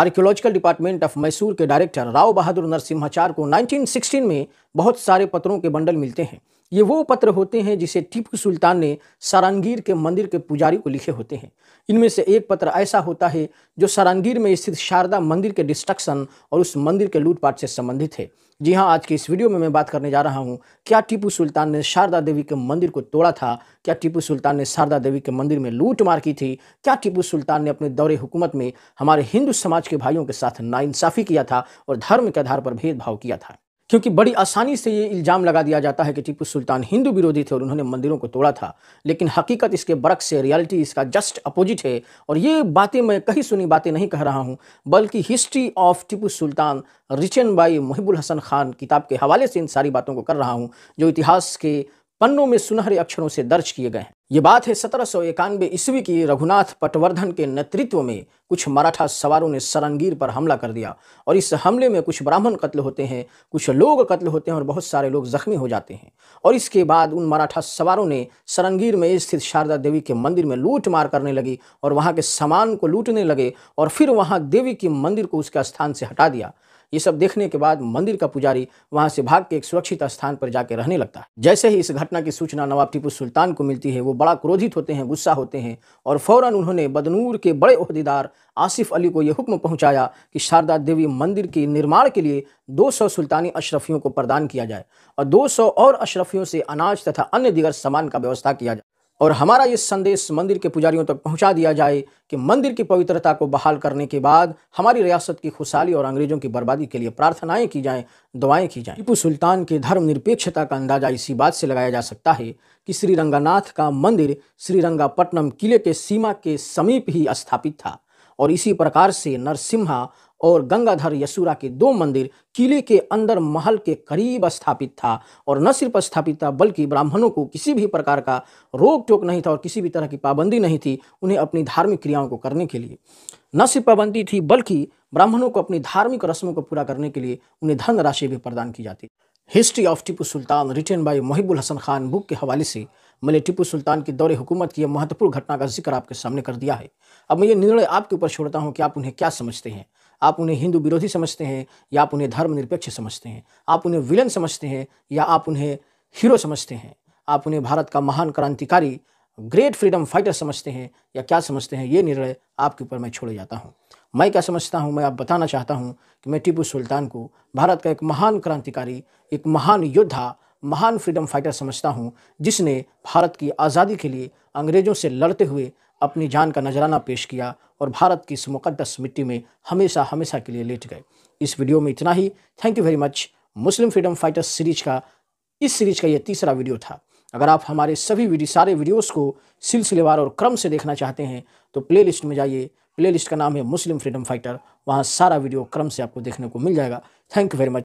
archaeological department of Mysore के director Rao बहादुर नरसिम्हाचार को 1916 में बहुत सारे पत्रों के बंडल मिलते हैं ये वो पत्र होते हैं जिसे टीपू सुल्तान ने सारंगीर के मंदिर के पुजारी को लिखे होते हैं इनमें से एक पत्र ऐसा होता है जो सारंगीर में स्थित शारदा मंदिर के डिस्ट्रक्शन और उस मंदिर के लूटपाट से संबंधित है जी हाँ आज के इस वीडियो में मैं बात करने जा रहा हूँ क्या टीपू सुल्तान ने शारदा देवी के मंदिर को तोड़ा था क्या टीपू सुल्तान ने शारदा देवी के मंदिर में लूट मार की थी क्या टीपू सुल्तान ने अपने दौरे हुकूमत में हमारे हिंदू समाज के भाइयों के साथ नाइंसाफ़ी किया था और धर्म के आधार पर भेदभाव किया था क्योंकि बड़ी आसानी से ये इल्ज़ाम लगा दिया जाता है कि टीपू सुल्तान हिंदू विरोधी थे और उन्होंने मंदिरों को तोड़ा था लेकिन हकीकत इसके बरक से रियलिटी इसका जस्ट अपोजिट है और ये बातें मैं कहीं सुनी बातें नहीं कह रहा हूँ बल्कि history of Tipu Sultan written by Muhibbul Hasan Khan किताब के हवाले से इन सारी बातों को कर रहा हूँ जो इतिहास के पन्नों में सुनहरे अक्षरों से दर्ज किए गए हैं ये बात है सत्रह सौ इक्यानवे ईस्वी की रघुनाथ पटवर्धन के नेतृत्व में कुछ मराठा सवारों ने सरंगीर पर हमला कर दिया और इस हमले में कुछ ब्राह्मण कत्ल होते हैं कुछ लोग कत्ल होते हैं और बहुत सारे लोग जख्मी हो जाते हैं और इसके बाद उन मराठा सवारों ने सरंगीर में स्थित शारदा देवी के मंदिर में लूट मार करने लगी और वहाँ के सामान को लूटने लगे और फिर वहाँ देवी के मंदिर को उसके स्थान से हटा दिया ये सब देखने के बाद मंदिर का पुजारी वहाँ से भाग के एक सुरक्षित स्थान पर जाकर रहने लगता है जैसे ही इस घटना की सूचना नवाब टीपू सुल्तान को मिलती है वो बड़ा क्रोधित होते हैं गुस्सा होते हैं और फ़ौरन उन्होंने बदनूर के बड़े अहदेदार आसिफ अली को यह हुक्म पहुंचाया कि शारदा देवी मंदिर के निर्माण के लिए 200 सुल्तानी अशरफियों को प्रदान किया जाए और 200 और अशरफियों से अनाज तथा अन्य दिगर सामान का व्यवस्था किया जाए और हमारा ये संदेश मंदिर के पुजारियों तक पहुंचा दिया जाए कि मंदिर की पवित्रता को बहाल करने के बाद हमारी रियासत की खुशहाली और अंग्रेज़ों की बर्बादी के लिए प्रार्थनाएं की जाएं दुआएं की जाएं टीपू सुल्तान के धर्मनिरपेक्षता का अंदाजा इसी बात से लगाया जा सकता है कि श्री रंगानाथ का मंदिर श्रीरंगापट्टनम किले के सीमा के समीप ही स्थापित था और इसी प्रकार से नरसिम्हा और गंगाधर यशुरा के दो मंदिर किले के अंदर महल के करीब स्थापित था और न सिर्फ स्थापित था बल्कि ब्राह्मणों को किसी भी प्रकार का रोक टोक नहीं था और किसी भी तरह की पाबंदी नहीं थी उन्हें अपनी धार्मिक क्रियाओं को करने के लिए न सिर्फ पाबंदी थी बल्कि ब्राह्मणों को अपनी धार्मिक रस्मों को पूरा करने के लिए उन्हें धनराशि भी प्रदान की जाती history of Tipu Sultan written by Mohibbul Hasan Khan book के हवाले से मैंने टिपू सुल्तान की दौरे हुकूमत की यह महत्वपूर्ण घटना का जिक्र आपके सामने कर दिया है अब मैं ये निर्णय आपके ऊपर छोड़ता हूँ कि आप उन्हें क्या समझते हैं आप उन्हें हिंदू विरोधी समझते हैं या आप उन्हें धर्मनिरपेक्ष समझते हैं आप उन्हें विलन समझते हैं या आप उन्हें हीरो समझते हैं आप उन्हें भारत का महान क्रांतिकारी ग्रेट फ्रीडम फाइटर समझते हैं या क्या समझते हैं ये निर्णय आपके ऊपर मैं छोड़ जाता हूँ मैं क्या समझता हूँ मैं आप बताना चाहता हूँ कि मैं टीपू सुल्तान को भारत का एक महान क्रांतिकारी एक महान योद्धा महान फ्रीडम फाइटर समझता हूँ जिसने भारत की आज़ादी के लिए अंग्रेज़ों से लड़ते हुए अपनी जान का नजराना पेश किया और भारत की इस मुकदस मिट्टी में हमेशा हमेशा के लिए लेट गए इस वीडियो में इतना ही thank you very much Muslim freedom fighters series का इस सीरीज का ये तीसरा वीडियो था अगर आप हमारे सभी वीडियो सारे वीडियोस को सिलसिलेवार और क्रम से देखना चाहते हैं तो प्लेलिस्ट में जाइए प्लेलिस्ट का नाम है मुस्लिम फ्रीडम फाइटर वहाँ सारा वीडियो क्रम से आपको देखने को मिल जाएगा थैंक यू वेरी मच